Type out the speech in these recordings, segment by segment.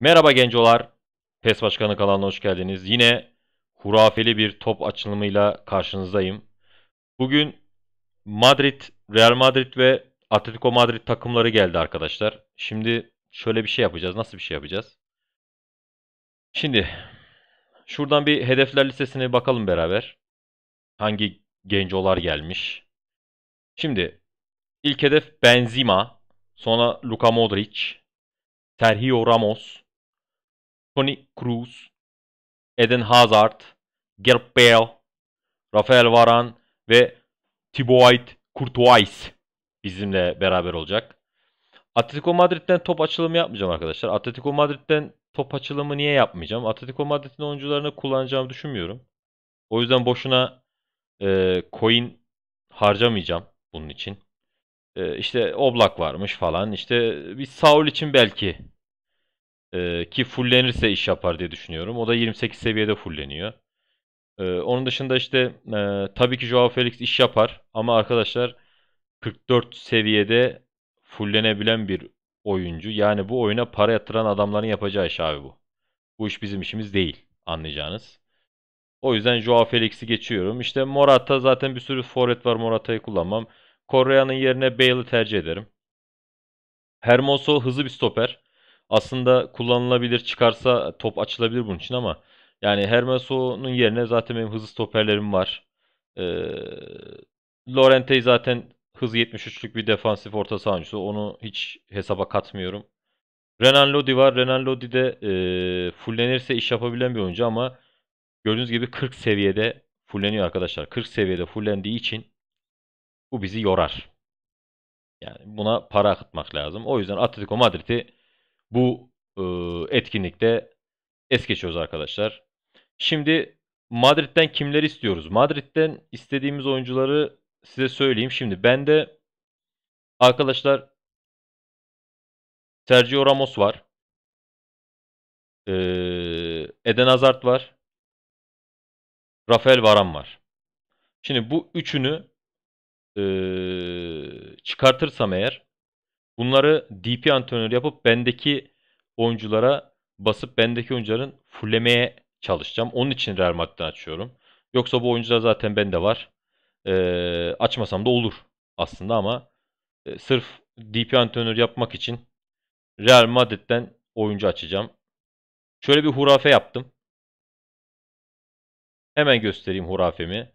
Merhaba gencolar. PES Başkanı kanalına hoş geldiniz. Yine hurafeli bir top açılımıyla karşınızdayım. Bugün Madrid, Real Madrid ve Atletico Madrid takımları geldi arkadaşlar. Şimdi şöyle bir şey yapacağız. Nasıl bir şey yapacağız? Şimdi şuradan bir hedefler listesine bakalım beraber. Hangi gencolar gelmiş? Şimdi ilk hedef Benzema, sonra Luka Modric, Sergio Ramos, Tony Cruz, Eden Hazard, Gareth Bale, Rafael Varane ve Thibaut Courtois bizimle beraber olacak. Atletico Madrid'den top açılımı yapmayacağım arkadaşlar. Atletico Madrid'den top açılımı niye yapmayacağım? Atletico Madrid'in oyuncularını kullanacağımı düşünmüyorum. O yüzden boşuna e, coin harcamayacağım bunun için. E, işte Oblak varmış falan. İşte bir Saul için belki ee, ki fullenirse iş yapar diye düşünüyorum. O da 28 seviyede fulleniyor. Ee, onun dışında işte e, tabii ki Joao Felix iş yapar ama arkadaşlar 44 seviyede fullenebilen bir oyuncu. Yani bu oyuna para yatıran adamların yapacağı iş abi bu. Bu iş bizim işimiz değil anlayacağınız. O yüzden Joao Felix'i geçiyorum. İşte Morata zaten bir sürü forvet var Morata'yı kullanmam. Correa'nın yerine Bale'ı tercih ederim. Hermoso hızlı bir stoper. Aslında kullanılabilir çıkarsa top açılabilir bunun için ama yani Hermoso'nun yerine zaten benim hızlı stoperlerim var. Ee, Lorente zaten hız 73'lük bir defansif orta sahancısı. Onu hiç hesaba katmıyorum. Renan Lodi var. Renan Lodi de e, fullenirse iş yapabilen bir oyuncu ama gördüğünüz gibi 40 seviyede fulleniyor arkadaşlar. 40 seviyede fullendiği için bu bizi yorar. Yani buna para akıtmak lazım. O yüzden Atletico Madrid'i bu e, etkinlikte es geçiyoruz arkadaşlar. Şimdi Madrid'den kimleri istiyoruz? Madrid'den istediğimiz oyuncuları size söyleyeyim. Şimdi ben de arkadaşlar Sergio Ramos var. Ee, Eden Hazard var. Rafael Varan var. Şimdi bu üçünü e, çıkartırsam eğer Bunları DP antrenör yapıp bendeki oyunculara basıp bendeki oyuncuların fullemeye çalışacağım. Onun için Real Madrid'i açıyorum. Yoksa bu oyuncular zaten bende var. Ee, açmasam da olur aslında ama e, sırf DP antrenör yapmak için Real Madrid'den oyuncu açacağım. Şöyle bir hurafe yaptım. Hemen göstereyim hurafemi.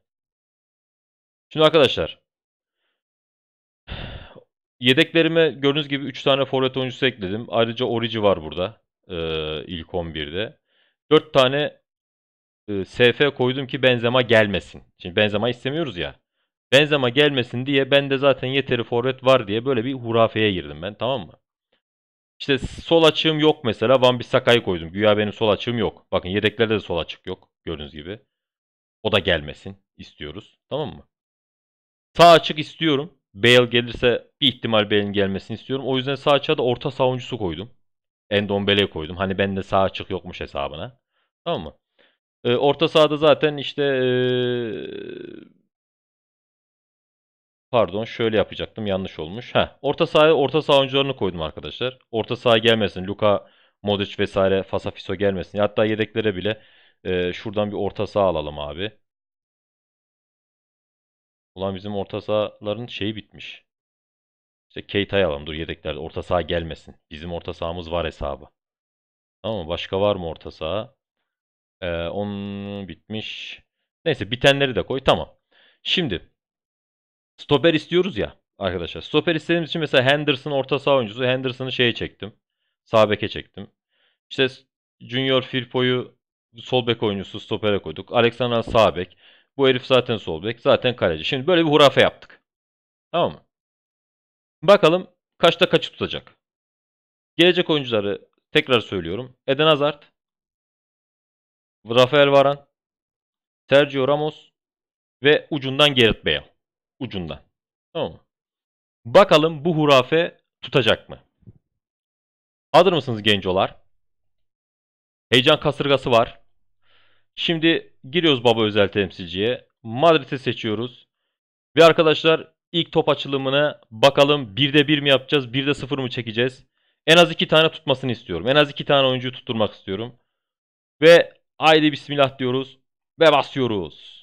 Şimdi arkadaşlar Yedeklerime gördüğünüz gibi 3 tane forvet oyuncusu ekledim. Ayrıca Origi var burada e, ilk 11'de. 4 tane e, SF koydum ki Benzema gelmesin. Şimdi Benzema istemiyoruz ya. Benzema gelmesin diye ben de zaten yeteri forvet var diye böyle bir hurafeye girdim ben tamam mı? İşte sol açığım yok mesela. Van Bissaka'yı koydum. Güya benim sol açığım yok. Bakın yedeklerde de sol açık yok. Gördüğünüz gibi. O da gelmesin istiyoruz. Tamam mı? Sağ açık istiyorum. Bale gelirse bir ihtimal Bale'in gelmesini istiyorum. O yüzden sağ açığa da orta savuncusu koydum. Endombele'yi koydum. Hani ben de sağ açık yokmuş hesabına. Tamam mı? E, orta sahada zaten işte e, pardon şöyle yapacaktım yanlış olmuş. Ha orta sahaya orta saha oyuncularını koydum arkadaşlar. Orta saha gelmesin. Luka, Modric vesaire Fasafiso gelmesin. Hatta yedeklere bile e, şuradan bir orta saha alalım abi. Ulan bizim orta sahaların şeyi bitmiş. İşte Keita'yı alalım. Dur yedeklerde orta saha gelmesin. Bizim orta sahamız var hesabı. Tamam mı? Başka var mı orta saha? Ee, onun bitmiş. Neyse bitenleri de koy. Tamam. Şimdi stoper istiyoruz ya arkadaşlar. Stoper istediğimiz için mesela Henderson orta saha oyuncusu. Henderson'ı şeye çektim. Sağ beke çektim. İşte Junior Firpo'yu sol bek oyuncusu stopere koyduk. Alexander sağ bek. Bu herif zaten sol bek, zaten kaleci. Şimdi böyle bir hurafe yaptık. Tamam mı? Bakalım kaçta kaçı tutacak. Gelecek oyuncuları tekrar söylüyorum. Eden Hazard, Rafael Varan, Sergio Ramos ve ucundan Gerrit Bale. Ucundan. Tamam mı? Bakalım bu hurafe tutacak mı? Hazır mısınız gencolar? Heyecan kasırgası var. Şimdi giriyoruz baba özel temsilciye. Madrid'i seçiyoruz. Ve arkadaşlar ilk top açılımına bakalım 1'de 1 mi yapacağız 1'de 0 mı çekeceğiz. En az 2 tane tutmasını istiyorum. En az 2 tane oyuncuyu tutturmak istiyorum. Ve haydi bismillah diyoruz. Ve basıyoruz.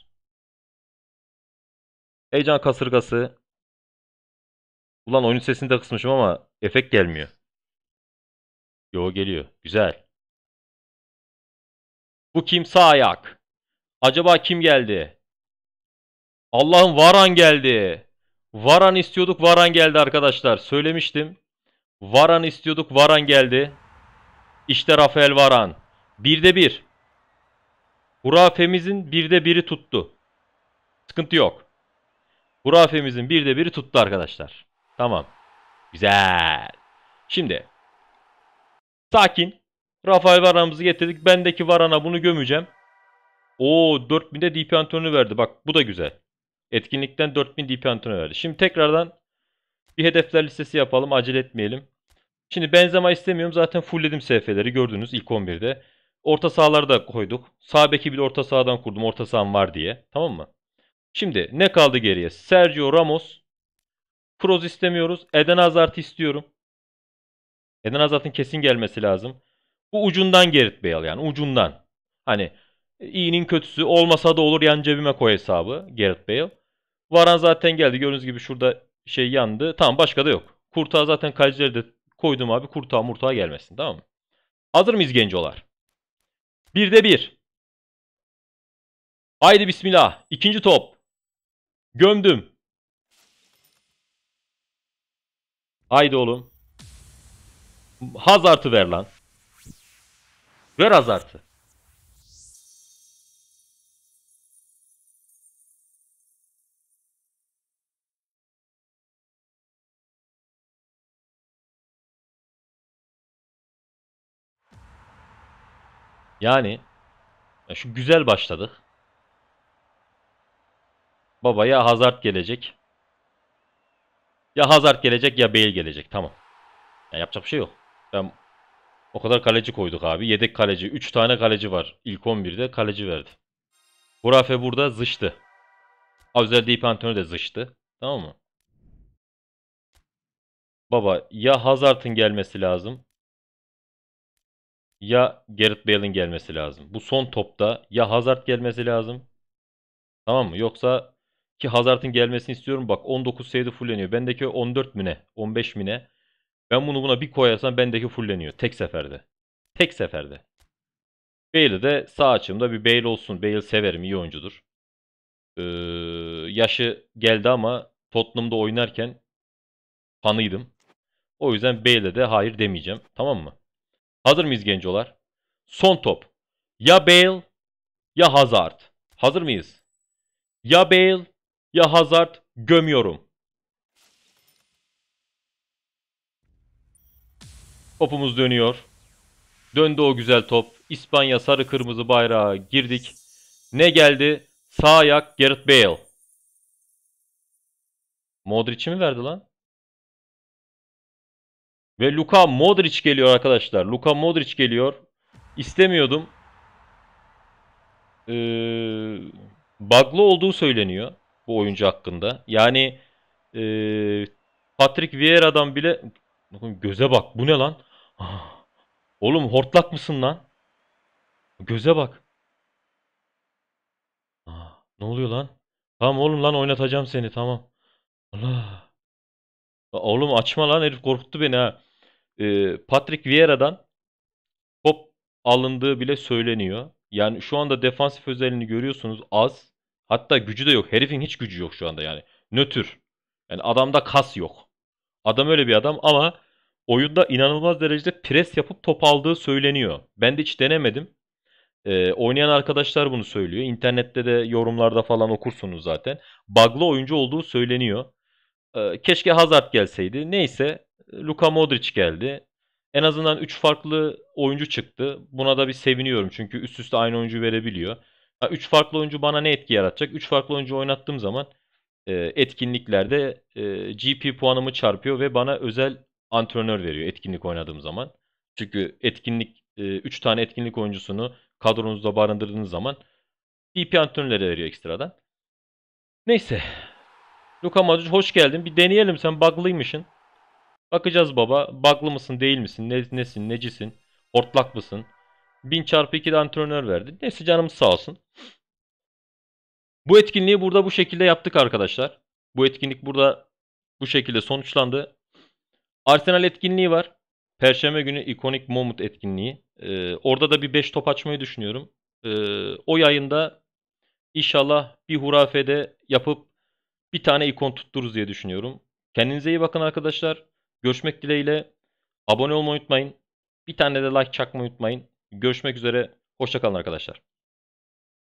Heyecan kasırgası. Ulan oyun sesini de kısmışım ama efekt gelmiyor. Yo geliyor. Güzel. Bu kim sağ ayak? Acaba kim geldi? Allah'ım Varan geldi. Varan istiyorduk Varan geldi arkadaşlar. Söylemiştim. Varan istiyorduk Varan geldi. İşte Rafael Varan. Birde bir. Hurafemizin birde biri tuttu. Sıkıntı yok. Hurafemizin birde biri tuttu arkadaşlar. Tamam. Güzel. Şimdi. Sakin. Rafael Varan'ımızı getirdik. Bendeki Varan'a bunu gömeceğim. O 4000'de DP antrenörü verdi. Bak bu da güzel. Etkinlikten 4000 DP antrenörü verdi. Şimdi tekrardan bir hedefler listesi yapalım. Acele etmeyelim. Şimdi Benzema istemiyorum. Zaten fullledim SF'leri gördünüz ilk 11'de. Orta sahaları da koyduk. Sağ beki bile orta sahadan kurdum. Orta saham var diye. Tamam mı? Şimdi ne kaldı geriye? Sergio Ramos. Kroos istemiyoruz. Eden Hazard istiyorum. Eden Hazard'ın kesin gelmesi lazım. Bu ucundan Gerrit Bale yani ucundan. Hani İyinin kötüsü olmasa da olur yan cebime koy hesabı Gareth Bale. Varan zaten geldi. Gördüğünüz gibi şurada şey yandı. Tamam başka da yok. Kurtağı zaten kalecileri de koydum abi. Kurtağı murtağı gelmesin tamam mı? Hazır mıyız gencolar? Bir de bir. Haydi bismillah. İkinci top. Gömdüm. Haydi oğlum. Hazart'ı ver lan. Ver Hazart'ı. Yani ya şu güzel başladık. Baba ya Hazard gelecek. Ya Hazard gelecek ya Bale gelecek. Tamam. Ya yapacak bir şey yok. Ben o kadar kaleci koyduk abi. Yedek kaleci. 3 tane kaleci var. İlk 11'de kaleci verdi. Burafe burada zıştı. Avzel Deyip Antony de zıştı. Tamam mı? Baba ya Hazard'ın gelmesi lazım ya Gareth Bale'in gelmesi lazım. Bu son topta ya Hazard gelmesi lazım. Tamam mı? Yoksa ki Hazard'ın gelmesini istiyorum. Bak 19 sayıda fulleniyor. Bendeki 14 mine, 15 mine. Ben bunu buna bir koyarsam bendeki fulleniyor. Tek seferde. Tek seferde. Bale'i de sağ açımda bir Bale olsun. Bale severim. iyi oyuncudur. Ee, yaşı geldi ama Tottenham'da oynarken fanıydım. O yüzden Bale'e de hayır demeyeceğim. Tamam mı? Hazır mıyız gencolar? Son top. Ya Bale ya Hazard. Hazır mıyız? Ya Bale ya Hazard gömüyorum. Topumuz dönüyor. Döndü o güzel top. İspanya sarı kırmızı bayrağı girdik. Ne geldi? Sağ ayak Gareth Bale. Modric'i mi verdi lan? Ve Luka Modric geliyor arkadaşlar. Luka Modric geliyor. İstemiyordum. Ee, bug'lı olduğu söyleniyor bu oyuncu hakkında. Yani e, Patrick Vieira'dan bile göze bak bu ne lan? Ah, oğlum hortlak mısın lan? Göze bak. Ah, ne oluyor lan? Tamam oğlum lan oynatacağım seni tamam. Allah. Oğlum açma lan herif korkuttu beni ha. E, Patrick Vieira'dan top alındığı bile söyleniyor. Yani şu anda defansif özelliğini görüyorsunuz az. Hatta gücü de yok. Herifin hiç gücü yok şu anda yani. Nötr. Yani adamda kas yok. Adam öyle bir adam ama oyunda inanılmaz derecede pres yapıp top aldığı söyleniyor. Ben de hiç denemedim. Ee, oynayan arkadaşlar bunu söylüyor. İnternette de yorumlarda falan okursunuz zaten. Bug'lı oyuncu olduğu söyleniyor. Ee, keşke Hazard gelseydi. Neyse Luka Modric geldi. En azından 3 farklı oyuncu çıktı. Buna da bir seviniyorum çünkü üst üste aynı oyuncu verebiliyor. 3 farklı oyuncu bana ne etki yaratacak? 3 farklı oyuncu oynattığım zaman e, etkinliklerde e, GP puanımı çarpıyor ve bana özel antrenör veriyor etkinlik oynadığım zaman. Çünkü etkinlik 3 e, tane etkinlik oyuncusunu kadronuzda barındırdığınız zaman GP antrenörleri veriyor ekstradan. Neyse. Luka Modric hoş geldin. Bir deneyelim sen bug'lıymışsın. Bakacağız baba. Baklı mısın değil misin? Ne, nesin? Necisin? Hortlak mısın? 1000 çarpı 2'de antrenör verdi. Neyse canımız sağ olsun. Bu etkinliği burada bu şekilde yaptık arkadaşlar. Bu etkinlik burada bu şekilde sonuçlandı. Arsenal etkinliği var. Perşembe günü ikonik Momut etkinliği. Ee, orada da bir 5 top açmayı düşünüyorum. Ee, o yayında inşallah bir hurafede yapıp bir tane ikon tuttururuz diye düşünüyorum. Kendinize iyi bakın arkadaşlar. Görüşmek dileğiyle. Abone olmayı unutmayın. Bir tane de like çakmayı unutmayın. Görüşmek üzere. Hoşçakalın arkadaşlar.